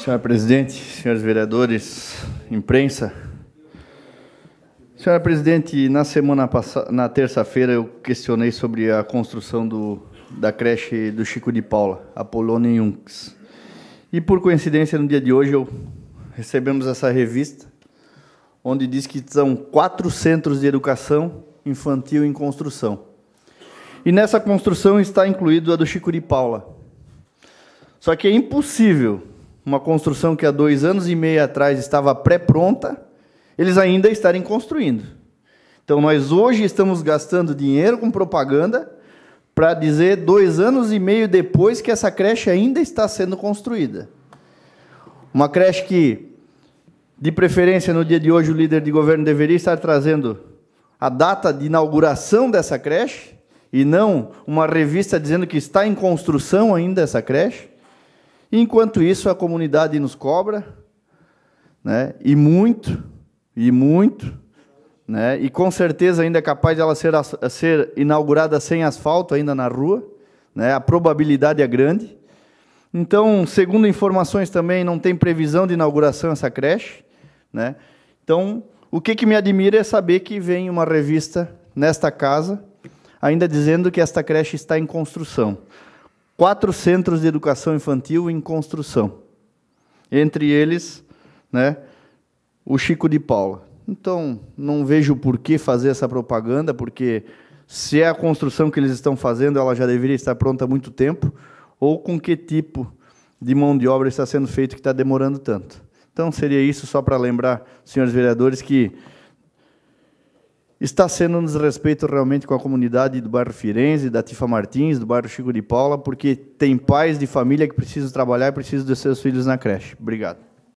Senhor presidente, senhores vereadores, imprensa. Senhora presidente, na semana passada, na terça-feira eu questionei sobre a construção do, da creche do Chico de Paula, Apolônia Junks. E por coincidência, no dia de hoje eu recebemos essa revista onde diz que são quatro centros de educação infantil em construção. E nessa construção está incluído a do Chico de Paula. Só que é impossível uma construção que há dois anos e meio atrás estava pré-pronta, eles ainda estarem construindo. Então, nós hoje estamos gastando dinheiro com propaganda para dizer dois anos e meio depois que essa creche ainda está sendo construída. Uma creche que, de preferência, no dia de hoje, o líder de governo deveria estar trazendo a data de inauguração dessa creche e não uma revista dizendo que está em construção ainda essa creche. Enquanto isso, a comunidade nos cobra, né? e muito, e muito, né? e com certeza ainda é capaz de ela ser, ser inaugurada sem asfalto ainda na rua, né? a probabilidade é grande. Então, segundo informações também, não tem previsão de inauguração essa creche. Né? Então, o que, que me admira é saber que vem uma revista nesta casa, ainda dizendo que esta creche está em construção quatro centros de educação infantil em construção. Entre eles, né, o Chico de Paula. Então, não vejo por que fazer essa propaganda, porque se é a construção que eles estão fazendo, ela já deveria estar pronta há muito tempo, ou com que tipo de mão de obra está sendo feito que está demorando tanto. Então, seria isso só para lembrar, senhores vereadores, que está sendo um desrespeito realmente com a comunidade do bairro Firenze, da Tifa Martins, do bairro Chico de Paula, porque tem pais de família que precisam trabalhar e precisam deixar seus filhos na creche. Obrigado.